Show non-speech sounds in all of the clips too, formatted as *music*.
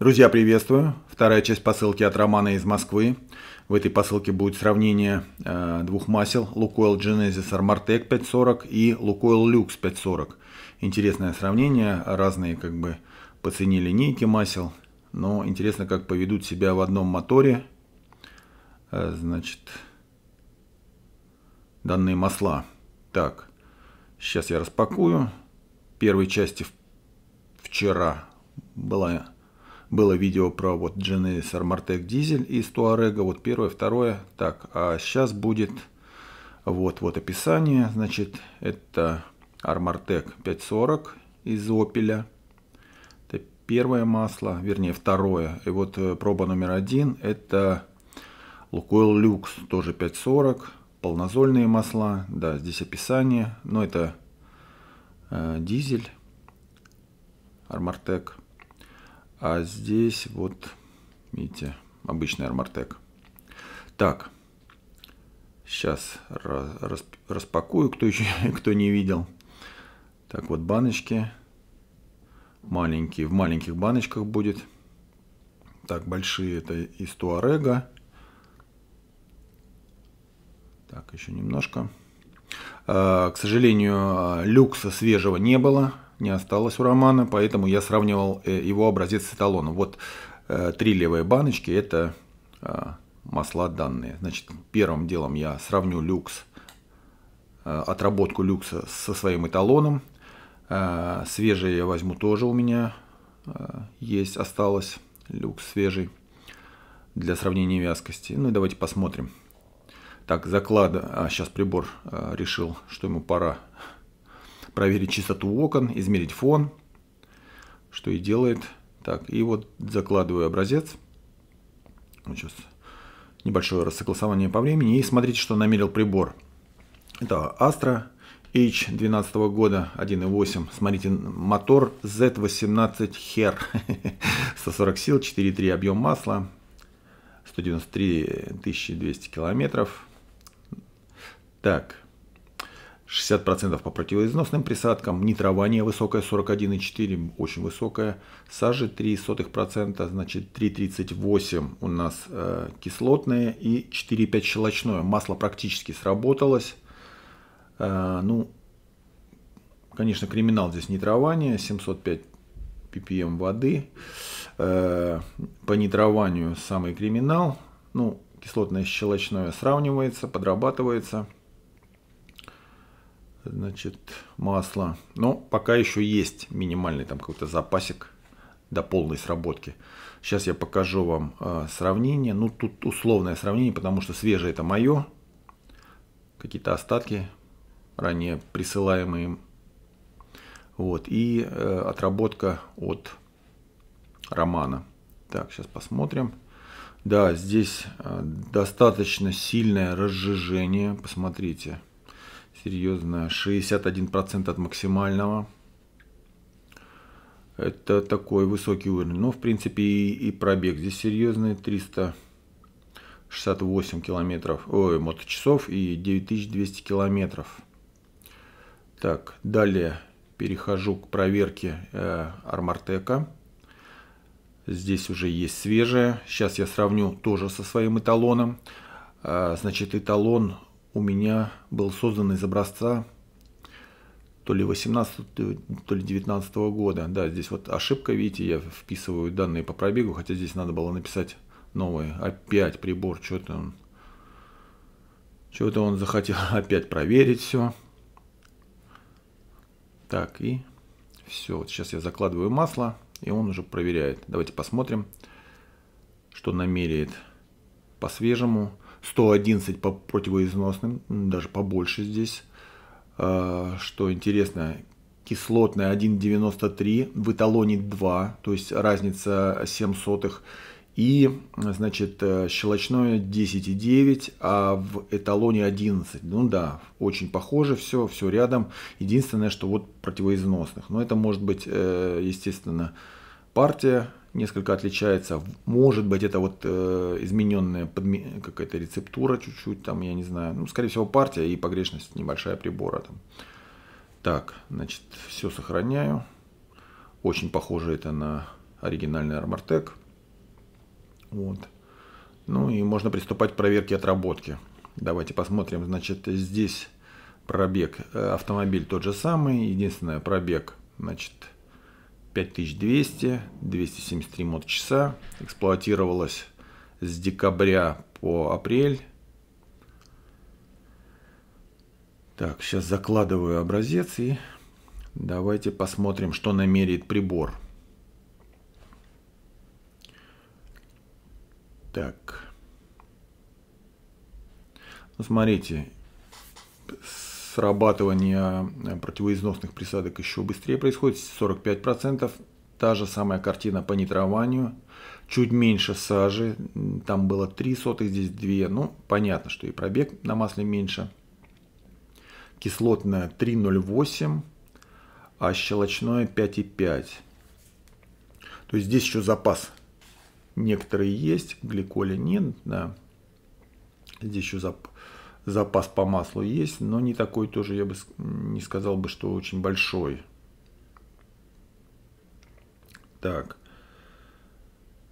Друзья, приветствую. Вторая часть посылки от Романа из Москвы. В этой посылке будет сравнение э, двух масел Лукойл Genesis Armortec 540 и Лукойл Люкс 540. Интересное сравнение, разные как бы по цене линейки масел, но интересно, как поведут себя в одном моторе. Э, значит, данные масла. Так, сейчас я распакую. Первой части вчера была было видео про вот Genesis Armartec дизель из Туарега, вот первое, второе. Так, а сейчас будет вот, вот описание, значит, это Armartec 540 из Opel. Это первое масло, вернее, второе. И вот э, проба номер один, это Лукойл Люкс, тоже 540, полнозольные масла, да, здесь описание, но это э, дизель, Армартек. А здесь вот, видите, обычный армортек. Так, сейчас распакую, кто еще, *laughs* кто не видел. Так вот баночки. Маленькие, в маленьких баночках будет. Так, большие это из Туарега. Так, еще немножко. А, к сожалению, люкса свежего не было не осталось у Романа, поэтому я сравнивал э, его образец с эталоном. Вот э, три левые баночки – это а, масла данные. Значит, первым делом я сравню люкс, э, отработку люкса со своим эталоном. Свежие я возьму тоже у меня есть, осталось люкс свежий для сравнения вязкости. Ну и давайте посмотрим. Так, заклада. А, сейчас прибор решил, что ему пора проверить чистоту окон, измерить фон, что и делает. Так, и вот закладываю образец. Вот сейчас небольшое рассогласование по времени. И смотрите, что намерил прибор. Это Astra H 12 года 1.8. Смотрите, мотор Z18 Her. 140 *laughs* сил, 4.3 объем масла, 193 200 километров. Так, 60% по противоизносным присадкам, нитрование высокое 41,4, очень высокое, сажи 0,03%, значит 3,38 у нас э, кислотное и 4,5 щелочное. Масло практически сработалось. Э, ну, конечно, криминал здесь нитрование, 705 ppm эм воды. Э, по нитрованию самый криминал. Ну, кислотное и щелочное сравнивается, подрабатывается значит, масло, Но пока еще есть минимальный там какой-то запасик до полной сработки. Сейчас я покажу вам э, сравнение. Ну, тут условное сравнение, потому что свежее это мое. Какие-то остатки, ранее присылаемые. Вот, и э, отработка от романа. Так, сейчас посмотрим. Да, здесь э, достаточно сильное разжижение. Посмотрите серьезная. 61% от максимального. Это такой высокий уровень. Но, ну, в принципе, и, и пробег здесь серьезный. 368 километров, ой, моточасов и 9200 километров. Так, далее перехожу к проверке э, Армартека. Здесь уже есть свежая. Сейчас я сравню тоже со своим эталоном. Э, значит, эталон у меня был создан из образца то ли 18, то ли 19 года. Да, здесь вот ошибка, видите, я вписываю данные по пробегу, хотя здесь надо было написать новые. Опять прибор, что-то он... Что-то он захотел *laughs* опять проверить все. Так, и все. Вот сейчас я закладываю масло, и он уже проверяет. Давайте посмотрим, что намеряет по свежему. 111 по противоизносным, даже побольше здесь. А, что интересно, кислотная 1,93, в эталоне 2, то есть разница 7 сотых. И, значит, э, щелочное 10,9, а в эталоне 11. Ну да, очень похоже все, все рядом. Единственное, что вот противоизносных. Но это может быть, э, естественно, партия несколько отличается. Может быть, это вот э, измененная подми... какая-то рецептура чуть-чуть, там, я не знаю. Ну, скорее всего, партия и погрешность небольшая прибора. Там. Так, значит, все сохраняю. Очень похоже это на оригинальный Армартек, Вот. Ну и можно приступать к проверке отработки. Давайте посмотрим, значит, здесь пробег. Э, автомобиль тот же самый, единственное, пробег, значит, 5200, 273 мод часа. Эксплуатировалась с декабря по апрель. Так, сейчас закладываю образец и давайте посмотрим, что намеряет прибор. Так. Ну, смотрите, срабатывание э, противоизносных присадок еще быстрее происходит, 45%. Та же самая картина по нитрованию, чуть меньше сажи, там было 3 сотых, здесь 2. Ну, понятно, что и пробег на масле меньше. Кислотное 3,08, а щелочное 5,5. То есть здесь еще запас. Некоторые есть, гликоля нет, да. Здесь еще запас запас по маслу есть, но не такой тоже, я бы не сказал бы, что очень большой. Так,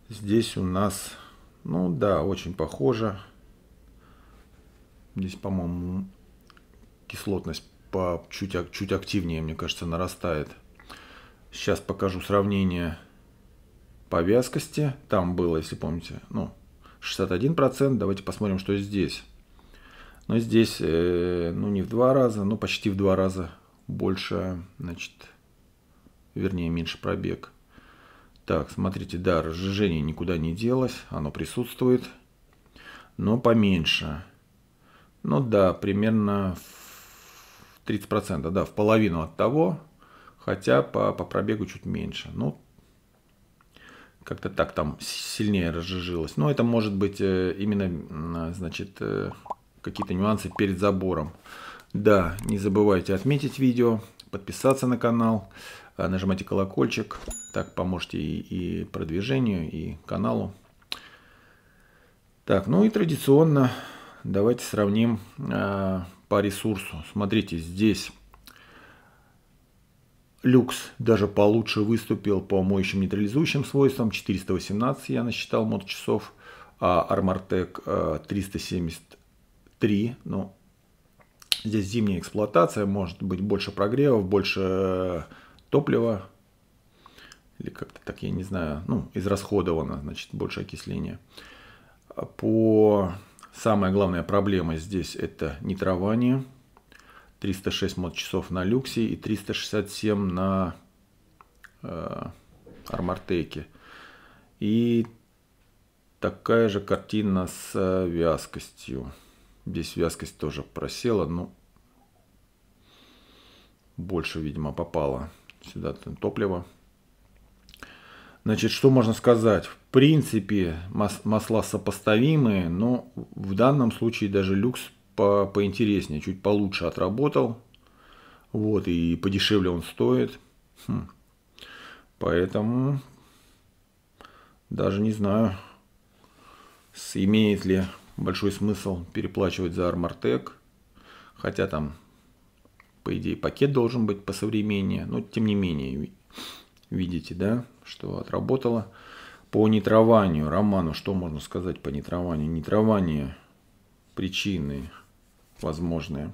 здесь у нас, ну да, очень похоже. Здесь, по-моему, кислотность по чуть, чуть активнее, мне кажется, нарастает. Сейчас покажу сравнение по вязкости. Там было, если помните, ну, 61%. Давайте посмотрим, что здесь. Но здесь, э, ну не в два раза, но почти в два раза больше, значит, вернее меньше пробег. Так, смотрите, да, разжижение никуда не делось, оно присутствует, но поменьше. Ну да, примерно в 30%, да, в половину от того, хотя по, по пробегу чуть меньше. Ну, как-то так там сильнее разжижилось. Но ну, это может быть э, именно, значит, э, какие-то нюансы перед забором. Да, не забывайте отметить видео, подписаться на канал, э, нажимайте колокольчик. Так поможете и, и продвижению, и каналу. Так, ну и традиционно давайте сравним э, по ресурсу. Смотрите, здесь люкс даже получше выступил по моющим нейтрализующим свойствам. 418 я насчитал моточасов, а Armortec э, 370 3, ну, здесь зимняя эксплуатация, может быть больше прогревов, больше э, топлива, или как-то так, я не знаю, ну, израсходовано, значит, больше окисления. А по самая главная проблема здесь это нитрование. 306 мод-часов на люксе и 367 на э, армартеке. И такая же картина с э, вязкостью. Здесь вязкость тоже просела, но больше, видимо, попало сюда топливо. Значит, что можно сказать? В принципе, масла сопоставимые, но в данном случае даже люкс по поинтереснее, чуть получше отработал. Вот, и подешевле он стоит. Хм. Поэтому даже не знаю, имеет ли большой смысл переплачивать за Армартек, хотя там, по идее, пакет должен быть по современнее, но тем не менее, видите, да, что отработало. По нитрованию, Роману, что можно сказать по нитрованию? Нитрование, причины возможные.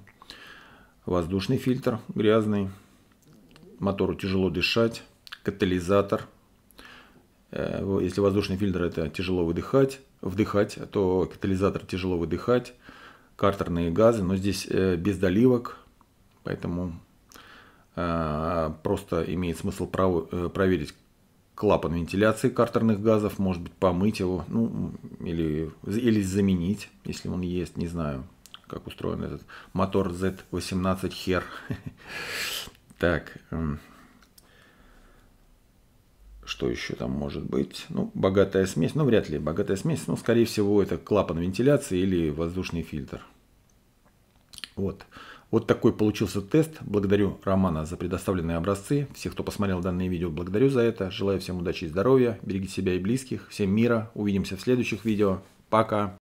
Воздушный фильтр грязный, мотору тяжело дышать, катализатор – Э, если воздушный фильтр это тяжело выдыхать, вдыхать, то катализатор тяжело выдыхать, картерные газы, но здесь э, без доливок, поэтому э, просто имеет смысл проверить клапан вентиляции картерных газов, может быть помыть его, ну или, или заменить, если он есть, не знаю, как устроен этот мотор Z18 хер. *laughs* Так, что еще там может быть? Ну, богатая смесь, ну, вряд ли богатая смесь, ну, скорее всего, это клапан вентиляции или воздушный фильтр. Вот. Вот такой получился тест. Благодарю Романа за предоставленные образцы. Всех, кто посмотрел данное видео, благодарю за это. Желаю всем удачи и здоровья. Берегите себя и близких. Всем мира. Увидимся в следующих видео. Пока.